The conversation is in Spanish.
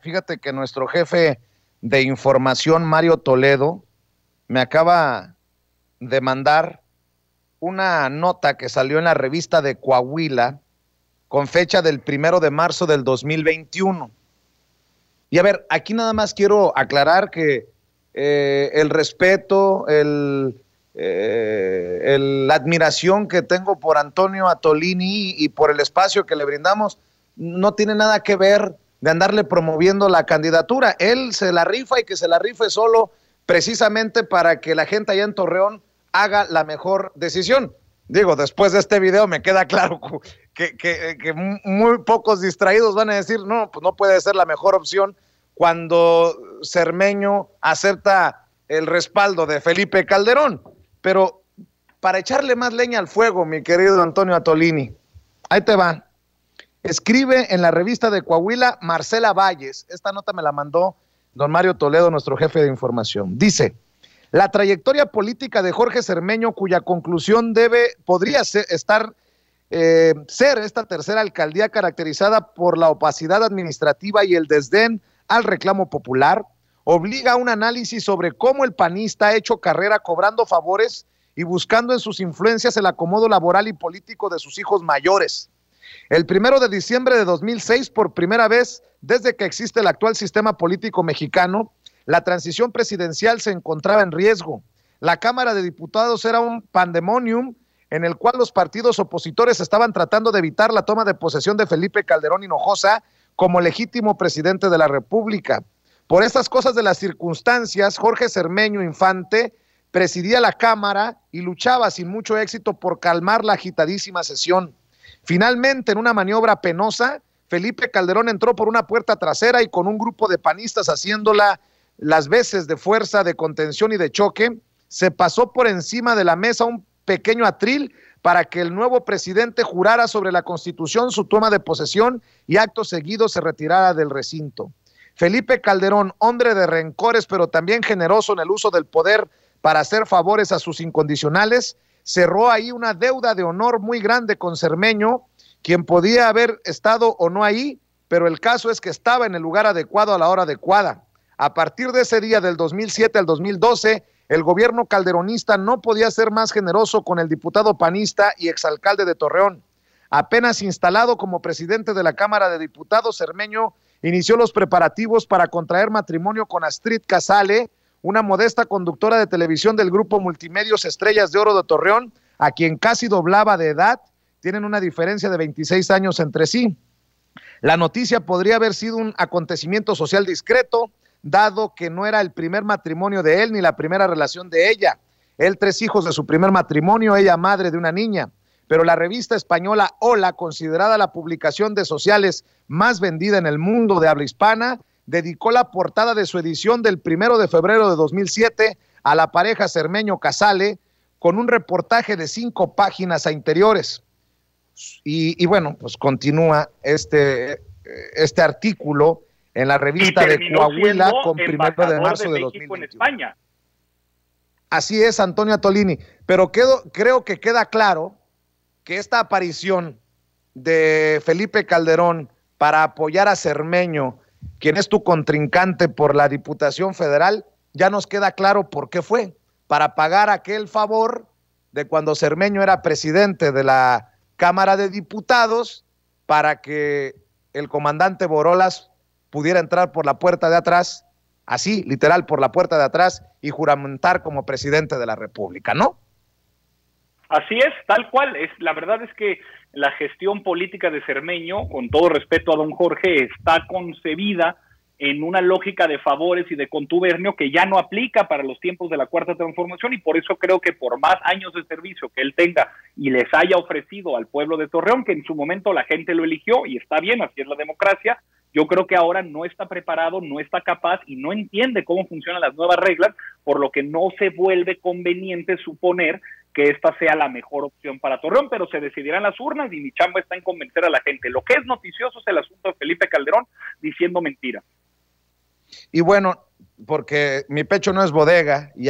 Fíjate que nuestro jefe de información, Mario Toledo, me acaba de mandar una nota que salió en la revista de Coahuila con fecha del primero de marzo del 2021. Y a ver, aquí nada más quiero aclarar que eh, el respeto, eh, la admiración que tengo por Antonio Atolini y por el espacio que le brindamos no tiene nada que ver de andarle promoviendo la candidatura. Él se la rifa y que se la rife solo precisamente para que la gente allá en Torreón haga la mejor decisión. Digo, después de este video me queda claro que, muy pocos distraídos van a decir, no, pues no puede ser la mejor opción cuando Cermeño acepta el respaldo de Felipe Calderón. Pero para echarle más leña al fuego, mi querido Antonio Atolini, ahí te van. Escribe en la revista de Coahuila Marcela Valles. Esta nota me la mandó don Mario Toledo, nuestro jefe de información. Dice, la trayectoria política de Jorge Cermeño, cuya conclusión debe, podría ser, estar, eh, ser esta tercera alcaldía caracterizada por la opacidad administrativa y el desdén al reclamo popular, obliga a un análisis sobre cómo el panista ha hecho carrera cobrando favores y buscando en sus influencias el acomodo laboral y político de sus hijos mayores. El primero de diciembre de 2006, por primera vez desde que existe el actual sistema político mexicano, la transición presidencial se encontraba en riesgo. La Cámara de Diputados era un pandemonium en el cual los partidos opositores estaban tratando de evitar la toma de posesión de Felipe Calderón Hinojosa como legítimo presidente de la República. Por estas cosas de las circunstancias, Jorge Cermeño Infante presidía la Cámara y luchaba sin mucho éxito por calmar la agitadísima sesión. Finalmente, en una maniobra penosa, Felipe Calderón entró por una puerta trasera y con un grupo de panistas haciéndola las veces de fuerza, de contención y de choque, se pasó por encima de la mesa un pequeño atril para que el nuevo presidente jurara sobre la constitución su toma de posesión y acto seguido se retirara del recinto. Felipe Calderón, hombre de rencores pero también generoso en el uso del poder para hacer favores a sus incondicionales, cerró ahí una deuda de honor muy grande con Cermeño, quien podía haber estado o no ahí, pero el caso es que estaba en el lugar adecuado a la hora adecuada. A partir de ese día del 2007 al 2012, el gobierno calderonista no podía ser más generoso con el diputado panista y exalcalde de Torreón. Apenas instalado como presidente de la Cámara de Diputados, Cermeño inició los preparativos para contraer matrimonio con Astrid Casale, una modesta conductora de televisión del grupo Multimedios Estrellas de Oro de Torreón, a quien casi doblaba de edad, tienen una diferencia de 26 años entre sí. La noticia podría haber sido un acontecimiento social discreto, dado que no era el primer matrimonio de él ni la primera relación de ella. Él tres hijos de su primer matrimonio, ella madre de una niña. Pero la revista española Hola, considerada la publicación de sociales más vendida en el mundo de habla hispana, dedicó la portada de su edición del primero de febrero de 2007 a la pareja Cermeño Casale con un reportaje de cinco páginas a interiores. Y, bueno, pues continúa este, eh, este artículo en la revista de Coahuila con primero de marzo de, España. Así es, Antonio Tolini. Pero creo que queda claro que esta aparición de Felipe Calderón para apoyar a Cermeño quien es tu contrincante por la Diputación Federal, ya nos queda claro por qué fue, para pagar aquel favor de cuando Cermeño era presidente de la Cámara de Diputados, para que el comandante Borolas pudiera entrar por la puerta de atrás, así, literal, por la puerta de atrás y juramentar como presidente de la República, ¿no? Así es, tal cual. Es, la verdad es que la gestión política de Cermeño, con todo respeto a don Jorge, está concebida en una lógica de favores y de contubernio que ya no aplica para los tiempos de la cuarta transformación y por eso creo que por más años de servicio que él tenga y les haya ofrecido al pueblo de Torreón, que en su momento la gente lo eligió y está bien, así es la democracia, yo creo que ahora no está preparado, no está capaz y no entiende cómo funcionan las nuevas reglas, por lo que no se vuelve conveniente suponer que esta sea la mejor opción para Torreón, pero se decidirán las urnas y mi chamba está en convencer a la gente. Lo que es noticioso es el asunto de Felipe Calderón diciendo mentiras. Y bueno, porque mi pecho no es bodega y